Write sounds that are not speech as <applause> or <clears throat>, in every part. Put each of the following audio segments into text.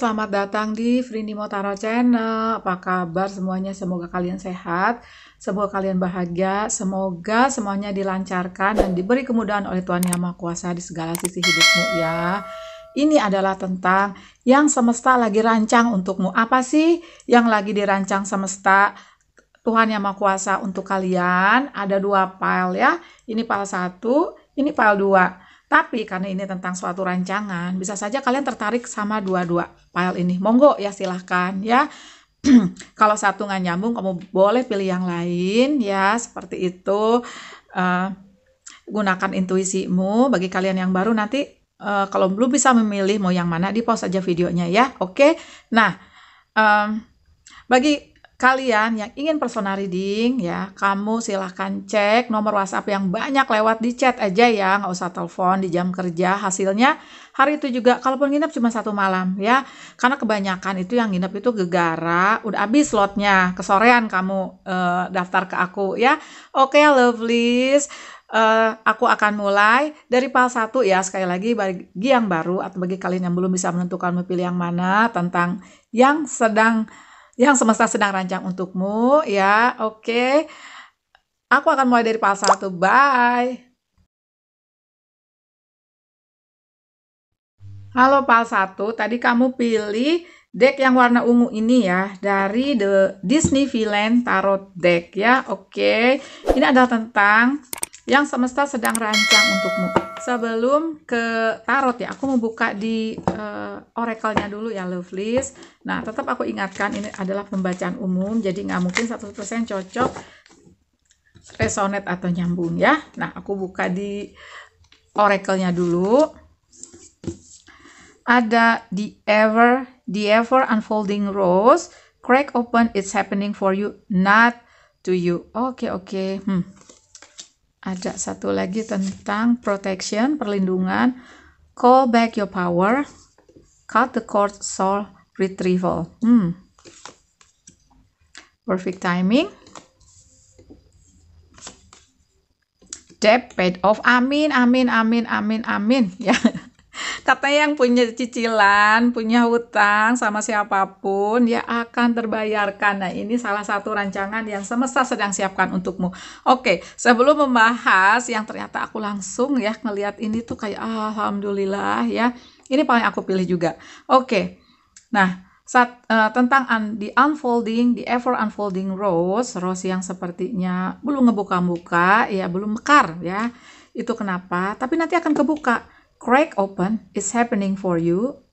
selamat datang di Frindi Motaro Channel. Apa kabar semuanya? Semoga kalian sehat, semoga kalian bahagia, semoga semuanya dilancarkan dan diberi kemudahan oleh Tuhan Yang Maha Kuasa di segala sisi hidupmu ya. Ini adalah tentang yang semesta lagi rancang untukmu. Apa sih yang lagi dirancang semesta Tuhan Yang Maha Kuasa untuk kalian? Ada dua file ya. Ini file satu, ini file dua. Tapi karena ini tentang suatu rancangan, bisa saja kalian tertarik sama dua-dua file ini. Monggo ya silahkan ya. <clears throat> Kalau satu nggak nyambung, kamu boleh pilih yang lain ya, seperti itu. Uh, gunakan intuisimu. Bagi kalian yang baru nanti uh, kalau belum bisa memilih mau yang mana, di pause aja videonya ya. Oke. Okay? Nah, um, bagi Kalian yang ingin personal reading ya, kamu silahkan cek nomor WhatsApp yang banyak lewat di chat aja ya, nggak usah telepon di jam kerja. Hasilnya hari itu juga, kalaupun nginep cuma satu malam ya, karena kebanyakan itu yang nginep itu gegara, udah habis slotnya, kesorean kamu uh, daftar ke aku ya. Oke okay, lovelies, Uh, aku akan mulai dari pal 1 ya sekali lagi bagi yang baru atau bagi kalian yang belum bisa menentukan memilih yang mana tentang yang sedang yang semesta sedang rancang untukmu ya. Oke. Okay. Aku akan mulai dari pal satu. Bye. Halo pal satu. tadi kamu pilih deck yang warna ungu ini ya dari The Disney Villain Tarot Deck ya. Oke. Okay. Ini adalah tentang yang semesta sedang rancang untukmu. Sebelum ke tarot ya, aku membuka di uh, oracle-nya dulu ya, Love List. Nah, tetap aku ingatkan ini adalah pembacaan umum, jadi nggak mungkin 100% cocok resonate atau nyambung ya. Nah, aku buka di oracle-nya dulu. Ada the ever, the ever unfolding rose, crack open, it's happening for you, not to you. Oke, okay, oke. Okay. Hmm ada satu lagi tentang protection, perlindungan, call back your power, cut the cord soul retrieval. Hmm. Perfect timing. Debt paid off. Amin, amin, amin, amin, amin. <laughs> Ya. Yeah katanya yang punya cicilan punya hutang sama siapapun ya akan terbayarkan nah ini salah satu rancangan yang semesta sedang siapkan untukmu oke sebelum membahas yang ternyata aku langsung ya ngelihat ini tuh kayak alhamdulillah ya ini paling aku pilih juga oke nah saat, uh, eh, tentang un, the unfolding, the ever unfolding rose, rose yang sepertinya belum ngebuka-buka, ya belum mekar, ya itu kenapa? Tapi nanti akan kebuka crack open is happening for you,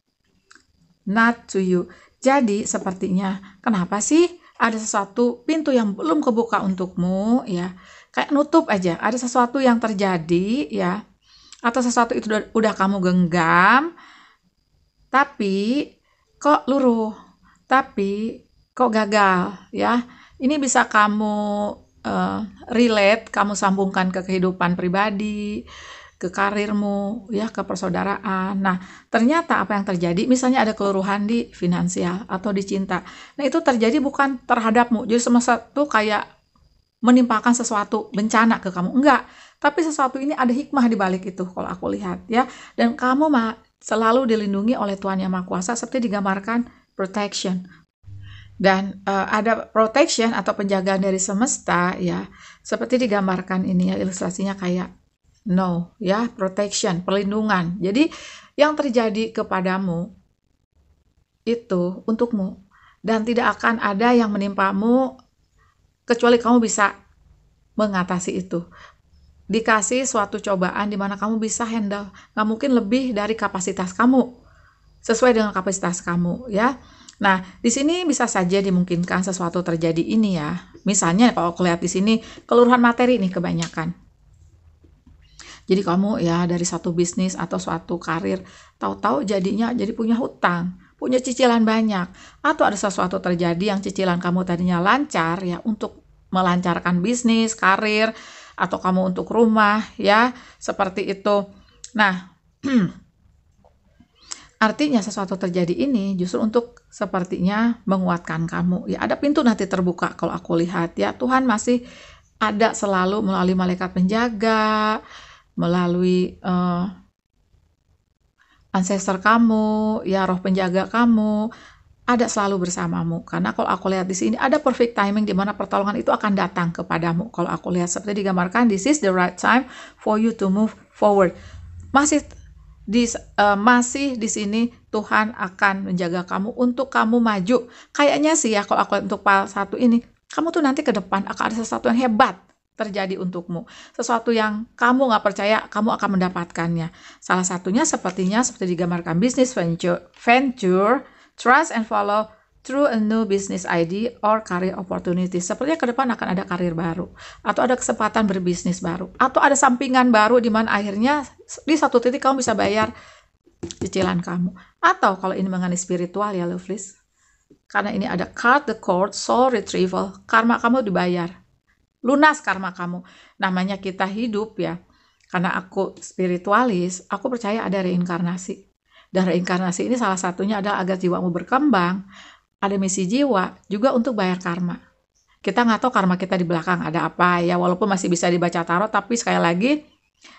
not to you. Jadi sepertinya kenapa sih ada sesuatu pintu yang belum kebuka untukmu ya? Kayak nutup aja. Ada sesuatu yang terjadi ya. Atau sesuatu itu udah, udah kamu genggam tapi kok luruh, tapi kok gagal ya. Ini bisa kamu uh, relate, kamu sambungkan ke kehidupan pribadi, ke karirmu, ya ke persaudaraan. Nah, ternyata apa yang terjadi? Misalnya ada keluruhan di finansial atau di cinta. Nah, itu terjadi bukan terhadapmu. Jadi semesta tuh kayak menimpakan sesuatu bencana ke kamu. Enggak, tapi sesuatu ini ada hikmah di balik itu kalau aku lihat ya. Dan kamu mah selalu dilindungi oleh Tuhan Yang Maha Kuasa seperti digambarkan protection. Dan uh, ada protection atau penjagaan dari semesta ya, seperti digambarkan ini ya ilustrasinya kayak no ya protection perlindungan jadi yang terjadi kepadamu itu untukmu dan tidak akan ada yang menimpamu kecuali kamu bisa mengatasi itu dikasih suatu cobaan di mana kamu bisa handle nggak mungkin lebih dari kapasitas kamu sesuai dengan kapasitas kamu ya Nah, di sini bisa saja dimungkinkan sesuatu terjadi ini ya. Misalnya kalau aku lihat di sini, keluhan materi nih kebanyakan. Jadi kamu ya dari satu bisnis atau suatu karir tahu-tahu jadinya jadi punya hutang, punya cicilan banyak atau ada sesuatu terjadi yang cicilan kamu tadinya lancar ya untuk melancarkan bisnis, karir atau kamu untuk rumah ya, seperti itu. Nah, <clears throat> Artinya sesuatu terjadi ini justru untuk sepertinya menguatkan kamu. Ya ada pintu nanti terbuka kalau aku lihat ya Tuhan masih ada selalu melalui malaikat penjaga, melalui uh, ancestor kamu, ya roh penjaga kamu, ada selalu bersamamu. Karena kalau aku lihat di sini ada perfect timing di mana pertolongan itu akan datang kepadamu. Kalau aku lihat seperti digambarkan, this is the right time for you to move forward. Masih di uh, masih di sini Tuhan akan menjaga kamu untuk kamu maju. Kayaknya sih ya kalau aku lihat untuk pal satu ini, kamu tuh nanti ke depan akan ada sesuatu yang hebat terjadi untukmu. Sesuatu yang kamu nggak percaya, kamu akan mendapatkannya. Salah satunya sepertinya seperti digambarkan bisnis venture, venture trust and follow through a new business ID or career opportunity. Sepertinya ke depan akan ada karir baru, atau ada kesempatan berbisnis baru, atau ada sampingan baru di mana akhirnya di satu titik kamu bisa bayar cicilan kamu. Atau kalau ini mengenai spiritual ya, Lovelies. karena ini ada card the court, soul retrieval, karma kamu dibayar lunas karma kamu. Namanya kita hidup ya. Karena aku spiritualis, aku percaya ada reinkarnasi. Dan reinkarnasi ini salah satunya adalah agar jiwamu berkembang, ada misi jiwa, juga untuk bayar karma. Kita nggak tahu karma kita di belakang ada apa ya, walaupun masih bisa dibaca tarot, tapi sekali lagi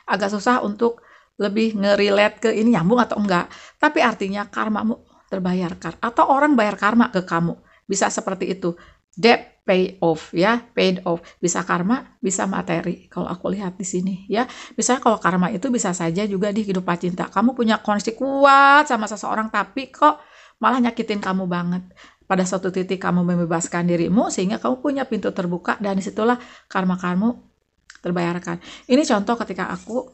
agak susah untuk lebih ngerelate ke ini nyambung atau enggak. Tapi artinya karmamu terbayarkan atau orang bayar karma ke kamu. Bisa seperti itu. Debt pay off ya paid off bisa karma bisa materi kalau aku lihat di sini ya misalnya kalau karma itu bisa saja juga di hidup cinta kamu punya koneksi kuat sama seseorang tapi kok malah nyakitin kamu banget pada suatu titik kamu membebaskan dirimu sehingga kamu punya pintu terbuka dan disitulah karma kamu terbayarkan ini contoh ketika aku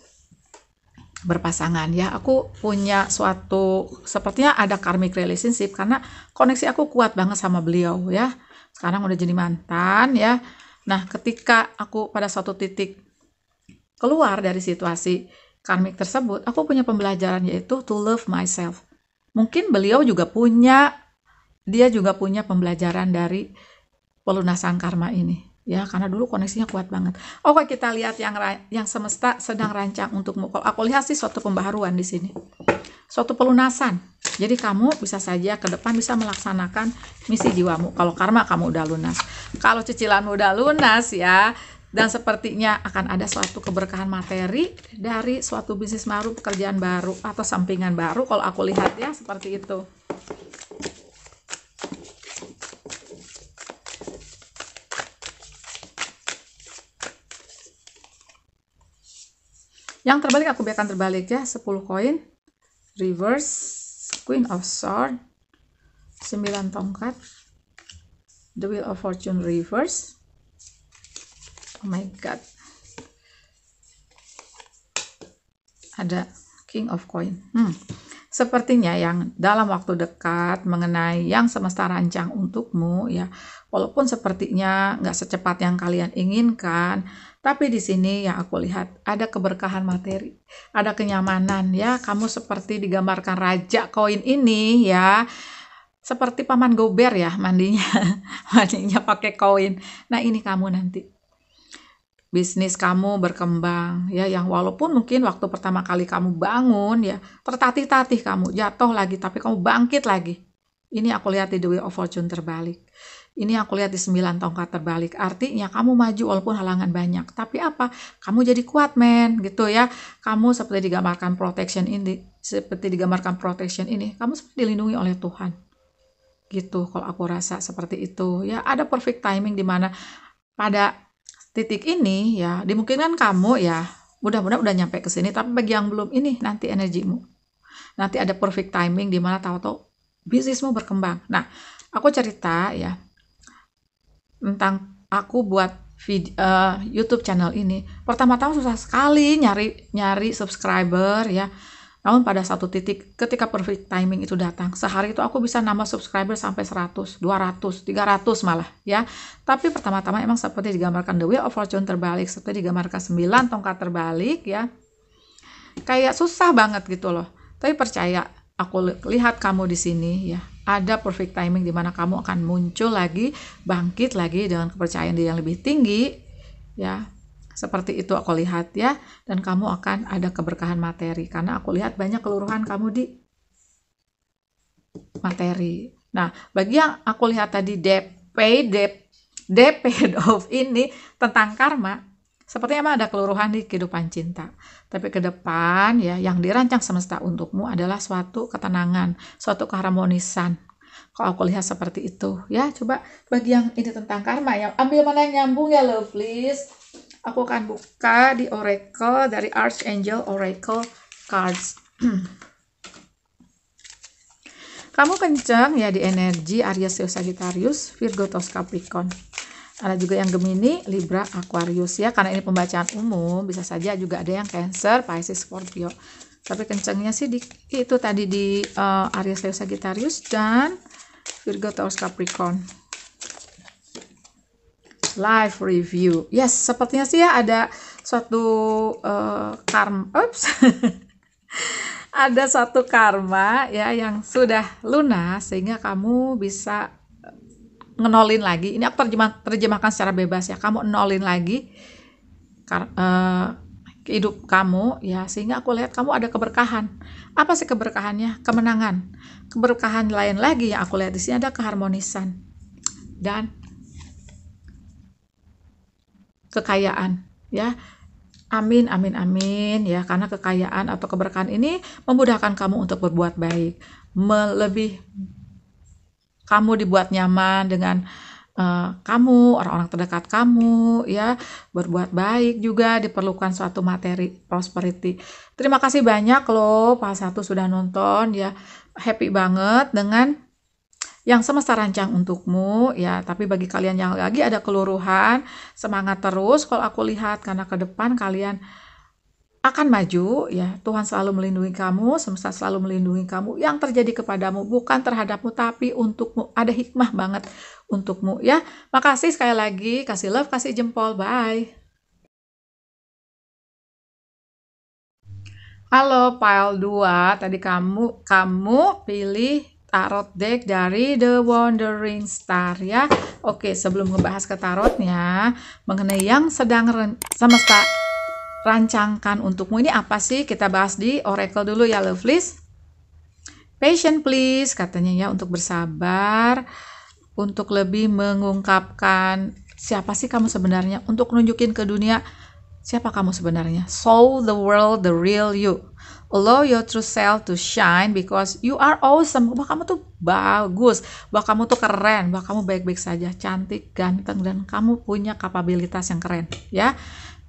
berpasangan ya aku punya suatu sepertinya ada karmic relationship karena koneksi aku kuat banget sama beliau ya sekarang udah jadi mantan ya nah ketika aku pada suatu titik keluar dari situasi karmik tersebut aku punya pembelajaran yaitu to love myself mungkin beliau juga punya dia juga punya pembelajaran dari pelunasan karma ini ya karena dulu koneksinya kuat banget. Oke kita lihat yang yang semesta sedang rancang untuk mukul. Aku lihat sih suatu pembaharuan di sini, suatu pelunasan. Jadi kamu bisa saja ke depan bisa melaksanakan misi jiwamu. Kalau karma kamu udah lunas, kalau cicilanmu udah lunas ya, dan sepertinya akan ada suatu keberkahan materi dari suatu bisnis baru, pekerjaan baru atau sampingan baru. Kalau aku lihat ya seperti itu. yang terbalik aku biarkan terbalik ya 10 koin reverse queen of sword 9 tongkat the wheel of fortune reverse oh my god ada king of coin hmm Sepertinya yang dalam waktu dekat mengenai yang semesta rancang untukmu ya, walaupun sepertinya nggak secepat yang kalian inginkan, tapi di sini yang aku lihat ada keberkahan materi, ada kenyamanan ya. Kamu seperti digambarkan raja koin ini ya seperti paman gober ya mandinya <laughs> mandinya pakai koin nah ini kamu nanti bisnis kamu berkembang ya yang walaupun mungkin waktu pertama kali kamu bangun ya tertatih-tatih kamu jatuh lagi tapi kamu bangkit lagi ini aku lihat di The Way of Fortune terbalik ini aku lihat di sembilan tongkat terbalik artinya kamu maju walaupun halangan banyak tapi apa kamu jadi kuat men gitu ya kamu seperti digambarkan protection ini seperti digambarkan protection ini kamu seperti dilindungi oleh Tuhan gitu kalau aku rasa seperti itu ya ada perfect timing di mana pada titik ini ya dimungkinkan kamu ya mudah-mudahan udah nyampe ke sini tapi bagi yang belum ini nanti energimu nanti ada perfect timing di mana tahu-tahu bisnismu berkembang nah aku cerita ya tentang aku buat video, uh, YouTube channel ini pertama-tama susah sekali nyari nyari subscriber ya namun pada satu titik, ketika perfect timing itu datang, sehari itu aku bisa nambah subscriber sampai 100, 200, 300 malah ya. Tapi pertama-tama emang seperti digambarkan The Wheel of Fortune terbalik, seperti digambarkan 9 tongkat terbalik ya. Kayak susah banget gitu loh. Tapi percaya, aku lihat kamu di sini ya. Ada perfect timing di mana kamu akan muncul lagi, bangkit lagi dengan kepercayaan diri yang lebih tinggi ya seperti itu aku lihat ya, dan kamu akan ada keberkahan materi karena aku lihat banyak keluruhan kamu di materi. Nah, bagi yang aku lihat tadi DP DP DP of ini tentang karma, sepertinya emang ada keluruhan di kehidupan cinta. Tapi ke depan ya, yang dirancang semesta untukmu adalah suatu ketenangan, suatu keharmonisan, kalau aku lihat seperti itu ya coba bagi yang ini tentang karma ya ambil mana yang nyambung ya love please. Aku akan buka di Oracle dari Archangel Oracle Cards. <clears throat> Kamu kenceng ya di energi Aries, Leo, Sagittarius, Virgo, Taurus, Capricorn. Ada juga yang Gemini, Libra, Aquarius ya. Karena ini pembacaan umum, bisa saja juga ada yang Cancer, Pisces, Scorpio. Tapi kencengnya sih di, itu tadi di uh, Aries, Leo, Sagittarius dan Virgo, Taurus, Capricorn live review. Yes, sepertinya sih ya ada suatu uh, karma. Oops. <laughs> ada satu karma ya yang sudah lunas sehingga kamu bisa ngenolin lagi. Ini aku terjemah, terjemahkan secara bebas ya. Kamu nolin lagi kar, uh, hidup kamu ya sehingga aku lihat kamu ada keberkahan. Apa sih keberkahannya? Kemenangan. Keberkahan lain lagi yang aku lihat di sini ada keharmonisan dan kekayaan ya. Amin, amin, amin ya, karena kekayaan atau keberkahan ini memudahkan kamu untuk berbuat baik, melebih kamu dibuat nyaman dengan uh, kamu, orang-orang terdekat kamu, ya, berbuat baik juga diperlukan suatu materi prosperity. Terima kasih banyak loh, pas Satu sudah nonton, ya, happy banget dengan yang semesta rancang untukmu ya tapi bagi kalian yang lagi ada keluruhan semangat terus kalau aku lihat karena ke depan kalian akan maju ya Tuhan selalu melindungi kamu semesta selalu melindungi kamu yang terjadi kepadamu bukan terhadapmu tapi untukmu ada hikmah banget untukmu ya makasih sekali lagi kasih love kasih jempol bye Halo, file 2. Tadi kamu kamu pilih tarot deck dari The Wandering Star ya. Oke, sebelum ngebahas ke tarotnya, mengenai yang sedang semesta rancangkan untukmu ini apa sih? Kita bahas di oracle dulu ya, lovelies. Patient please, katanya ya untuk bersabar, untuk lebih mengungkapkan siapa sih kamu sebenarnya, untuk nunjukin ke dunia siapa kamu sebenarnya. Show the world the real you allow your true self to shine because you are awesome. Bahwa kamu tuh bagus, bahwa kamu tuh keren, bahwa kamu baik-baik saja, cantik, ganteng dan kamu punya kapabilitas yang keren, ya.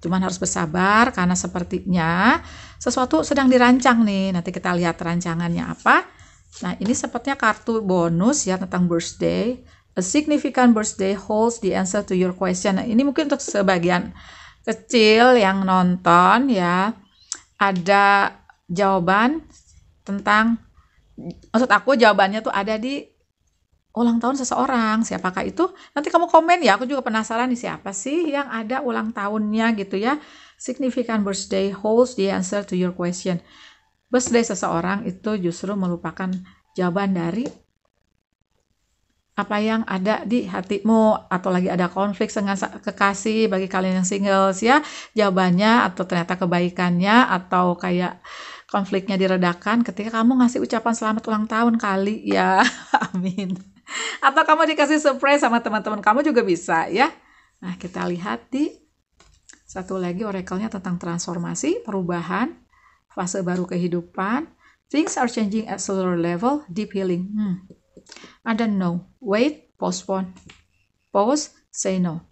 Cuman harus bersabar karena sepertinya sesuatu sedang dirancang nih. Nanti kita lihat rancangannya apa. Nah, ini sepertinya kartu bonus ya tentang birthday. A significant birthday holds the answer to your question. Nah, ini mungkin untuk sebagian kecil yang nonton ya. Ada jawaban tentang maksud aku jawabannya tuh ada di ulang tahun seseorang siapakah itu nanti kamu komen ya aku juga penasaran nih siapa sih yang ada ulang tahunnya gitu ya significant birthday holds the answer to your question birthday seseorang itu justru melupakan jawaban dari apa yang ada di hatimu atau lagi ada konflik dengan kekasih bagi kalian yang singles ya jawabannya atau ternyata kebaikannya atau kayak konfliknya diredakan ketika kamu ngasih ucapan selamat ulang tahun kali <laughs> ya amin atau kamu dikasih surprise sama teman-teman kamu juga bisa ya nah kita lihat di satu lagi oracle-nya tentang transformasi perubahan fase baru kehidupan things are changing at cellular level deep healing hmm. I don't know wait postpone pause say no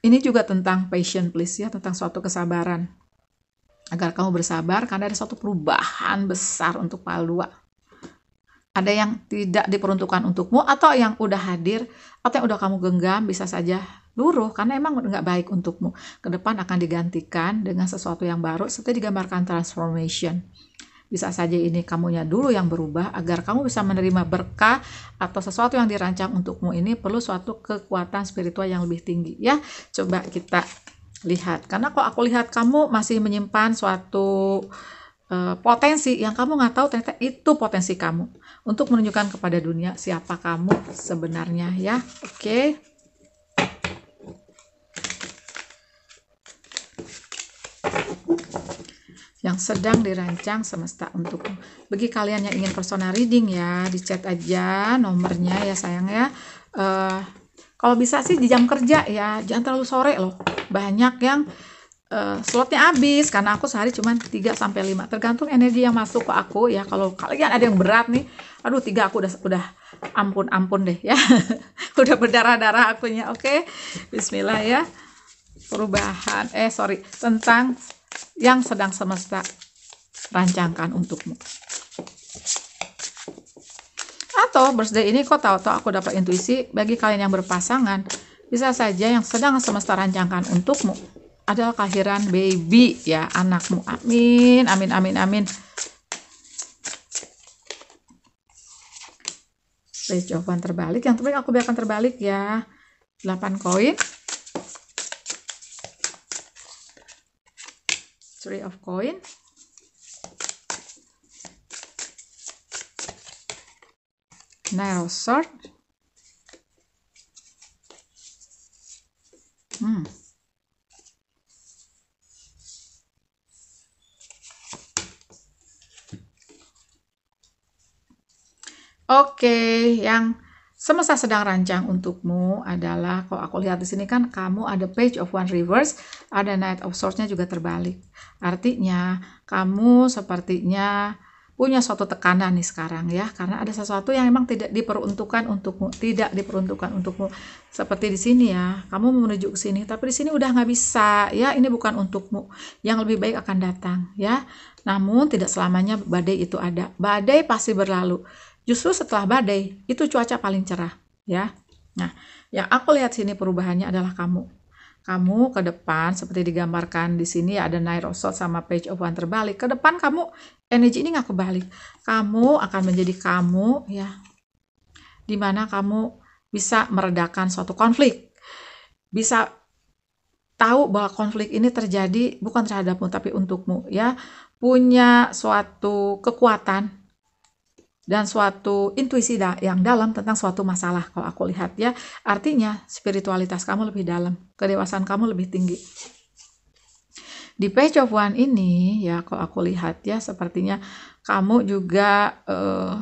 ini juga tentang patient please ya tentang suatu kesabaran agar kamu bersabar karena ada suatu perubahan besar untuk Palu. Ada yang tidak diperuntukkan untukmu atau yang udah hadir atau yang udah kamu genggam bisa saja luruh karena emang nggak baik untukmu. Ke depan akan digantikan dengan sesuatu yang baru seperti digambarkan transformation. Bisa saja ini kamunya dulu yang berubah agar kamu bisa menerima berkah atau sesuatu yang dirancang untukmu ini perlu suatu kekuatan spiritual yang lebih tinggi ya. Coba kita lihat karena kok aku lihat kamu masih menyimpan suatu eh, potensi yang kamu nggak tahu ternyata itu potensi kamu untuk menunjukkan kepada dunia siapa kamu sebenarnya ya oke okay. yang sedang dirancang semesta untuk bagi kalian yang ingin personal reading ya dicat aja nomornya ya sayang ya uh, kalau bisa sih di jam kerja ya jangan terlalu sore loh banyak yang uh, slotnya habis karena aku sehari cuma 3 sampai 5 tergantung energi yang masuk ke aku ya kalau kalian ada yang berat nih aduh tiga aku udah udah ampun ampun deh ya <laughs> udah berdarah-darah akunya oke okay? bismillah ya perubahan eh sorry tentang yang sedang semesta rancangkan untukmu atau birthday ini kok tahu-tahu aku dapat intuisi bagi kalian yang berpasangan. Bisa saja yang sedang semesta rancangkan untukmu adalah kelahiran baby ya anakmu. Amin, amin, amin, amin. Please jawaban terbalik. Yang terbaik aku biarkan terbalik ya. 8 koin. Three of coin. Nail of Hmm. Oke, yang semesta sedang rancang untukmu adalah kalau aku lihat di sini kan kamu ada page of one reverse, ada knight of swords-nya juga terbalik. Artinya kamu sepertinya punya suatu tekanan nih sekarang ya karena ada sesuatu yang memang tidak diperuntukkan untukmu tidak diperuntukkan untukmu seperti di sini ya kamu menuju ke sini tapi di sini udah nggak bisa ya ini bukan untukmu yang lebih baik akan datang ya namun tidak selamanya badai itu ada badai pasti berlalu justru setelah badai itu cuaca paling cerah ya nah yang aku lihat sini perubahannya adalah kamu kamu ke depan seperti digambarkan di sini ada naik rosot sama Page of One terbalik. Ke depan kamu energi ini nggak kebalik. Kamu akan menjadi kamu ya dimana kamu bisa meredakan suatu konflik. Bisa tahu bahwa konflik ini terjadi bukan terhadapmu tapi untukmu ya. Punya suatu kekuatan dan suatu intuisi yang dalam tentang suatu masalah kalau aku lihat ya artinya spiritualitas kamu lebih dalam kedewasaan kamu lebih tinggi di page of one ini ya kalau aku lihat ya sepertinya kamu juga uh,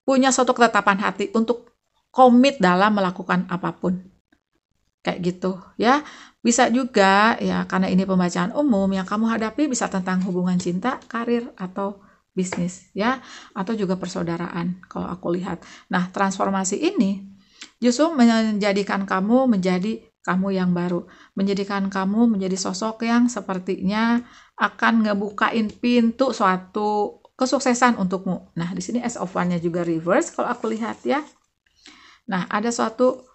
punya suatu ketetapan hati untuk komit dalam melakukan apapun kayak gitu ya bisa juga ya karena ini pembacaan umum yang kamu hadapi bisa tentang hubungan cinta karir atau bisnis ya atau juga persaudaraan kalau aku lihat. Nah, transformasi ini justru menjadikan kamu menjadi kamu yang baru, menjadikan kamu menjadi sosok yang sepertinya akan ngebukain pintu suatu kesuksesan untukmu. Nah, di sini S of one-nya juga reverse kalau aku lihat ya. Nah, ada suatu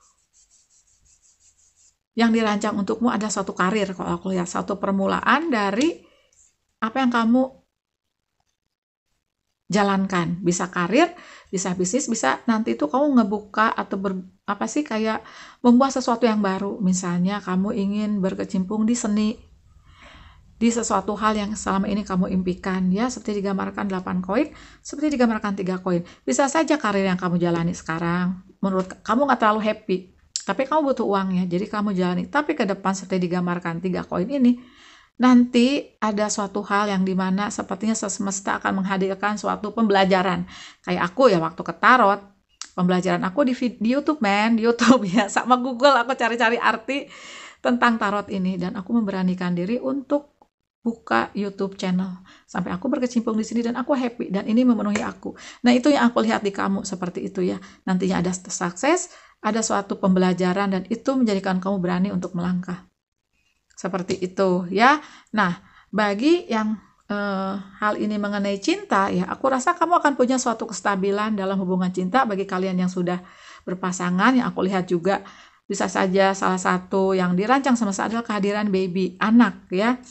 yang dirancang untukmu ada suatu karir kalau aku lihat suatu permulaan dari apa yang kamu jalankan bisa karir bisa bisnis bisa nanti itu kamu ngebuka atau ber, apa sih kayak membuat sesuatu yang baru misalnya kamu ingin berkecimpung di seni di sesuatu hal yang selama ini kamu impikan ya seperti digambarkan 8 koin seperti digambarkan 3 koin bisa saja karir yang kamu jalani sekarang menurut kamu nggak terlalu happy tapi kamu butuh uangnya jadi kamu jalani tapi ke depan seperti digambarkan 3 koin ini nanti ada suatu hal yang dimana sepertinya semesta akan menghadirkan suatu pembelajaran. Kayak aku ya waktu ke tarot, pembelajaran aku di, di YouTube men, di YouTube ya <laughs> sama Google aku cari-cari arti tentang tarot ini dan aku memberanikan diri untuk buka YouTube channel sampai aku berkecimpung di sini dan aku happy dan ini memenuhi aku. Nah itu yang aku lihat di kamu seperti itu ya. Nantinya ada sukses, ada suatu pembelajaran dan itu menjadikan kamu berani untuk melangkah. Seperti itu ya. Nah, bagi yang eh, hal ini mengenai cinta ya, aku rasa kamu akan punya suatu kestabilan dalam hubungan cinta bagi kalian yang sudah berpasangan yang aku lihat juga bisa saja salah satu yang dirancang semesta adalah kehadiran baby anak ya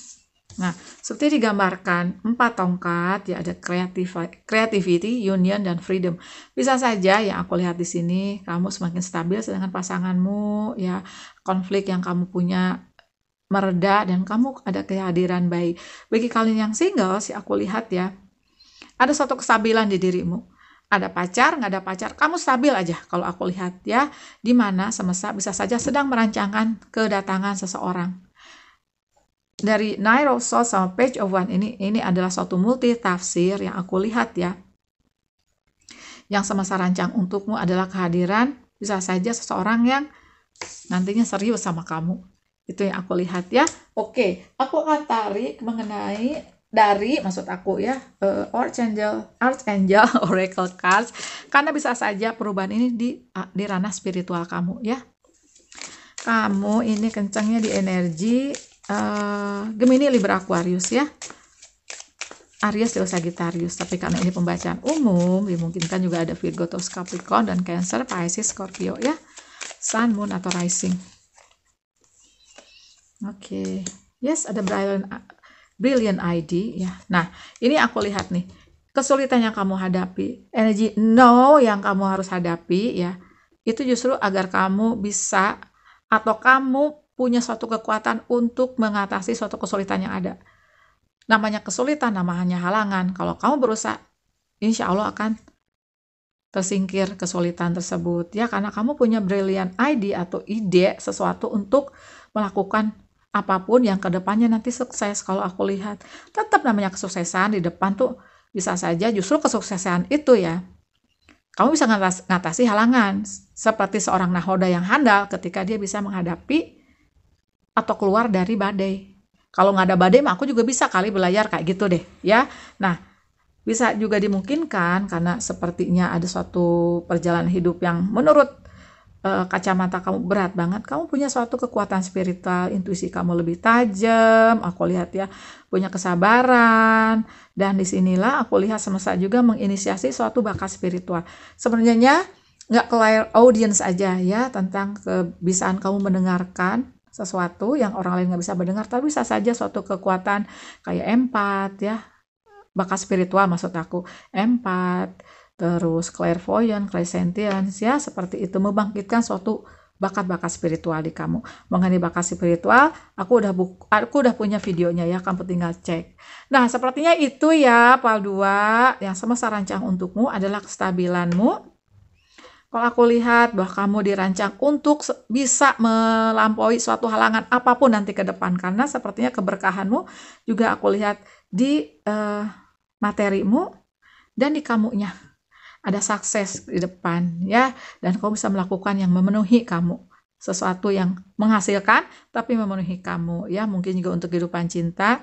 nah seperti digambarkan empat tongkat ya ada kreatif creativity union dan freedom bisa saja yang aku lihat di sini kamu semakin stabil sedangkan pasanganmu ya konflik yang kamu punya mereda dan kamu ada kehadiran bayi Bagi kalian yang single sih aku lihat ya, ada suatu kesabilan di dirimu. Ada pacar, nggak ada pacar, kamu stabil aja kalau aku lihat ya. Di mana semesta bisa saja sedang merancangkan kedatangan seseorang. Dari Nine of sama Page of One ini, ini adalah suatu multi tafsir yang aku lihat ya. Yang semesta rancang untukmu adalah kehadiran bisa saja seseorang yang nantinya serius sama kamu itu yang aku lihat ya oke aku akan tarik mengenai dari maksud aku ya uh, archangel archangel <laughs> oracle cards karena bisa saja perubahan ini di ah, di ranah spiritual kamu ya kamu ini kencangnya di energi uh, Gemini Libra Aquarius ya Aries Leo Sagittarius tapi karena ini pembacaan umum dimungkinkan juga ada Virgo Taurus Capricorn dan Cancer Pisces Scorpio ya Sun Moon atau Rising Oke. Okay. Yes, ada brilliant brilliant ID ya. Nah, ini aku lihat nih. Kesulitan yang kamu hadapi, energi no yang kamu harus hadapi ya. Itu justru agar kamu bisa atau kamu punya suatu kekuatan untuk mengatasi suatu kesulitan yang ada. Namanya kesulitan, namanya halangan. Kalau kamu berusaha, insya Allah akan tersingkir kesulitan tersebut ya karena kamu punya brilliant ID atau ide sesuatu untuk melakukan apapun yang kedepannya nanti sukses kalau aku lihat tetap namanya kesuksesan di depan tuh bisa saja justru kesuksesan itu ya kamu bisa ngatasi halangan seperti seorang nahoda yang handal ketika dia bisa menghadapi atau keluar dari badai kalau nggak ada badai mah aku juga bisa kali belajar kayak gitu deh ya nah bisa juga dimungkinkan karena sepertinya ada suatu perjalanan hidup yang menurut Eh, kacamata kamu berat banget, kamu punya suatu kekuatan spiritual, intuisi kamu lebih tajam. Aku lihat ya, punya kesabaran. Dan disinilah aku lihat semesta juga menginisiasi suatu bakat spiritual. Sebenarnya nggak clear audience aja ya tentang kebisaan kamu mendengarkan sesuatu yang orang lain nggak bisa mendengar, tapi bisa saja suatu kekuatan kayak empat ya, bakat spiritual maksud aku, empat terus clairvoyant, clairsentience, ya seperti itu membangkitkan suatu bakat-bakat spiritual di kamu. Mengenai bakat spiritual, aku udah buku, aku udah punya videonya ya, kamu tinggal cek. Nah, sepertinya itu ya Pal 2 yang semesta rancang untukmu adalah kestabilanmu. Kalau aku lihat bahwa kamu dirancang untuk bisa melampaui suatu halangan apapun nanti ke depan karena sepertinya keberkahanmu juga aku lihat di uh, materimu dan di kamunya ada sukses di depan ya dan kamu bisa melakukan yang memenuhi kamu sesuatu yang menghasilkan tapi memenuhi kamu ya mungkin juga untuk kehidupan cinta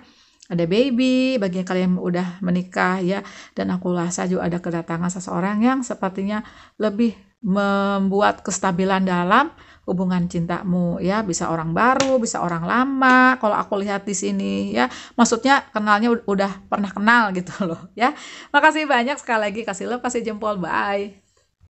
ada baby bagi kalian yang udah menikah ya dan aku rasa juga ada kedatangan seseorang yang sepertinya lebih membuat kestabilan dalam hubungan cintamu ya bisa orang baru bisa orang lama kalau aku lihat di sini ya maksudnya kenalnya udah pernah kenal gitu loh ya makasih banyak sekali lagi kasih love kasih jempol bye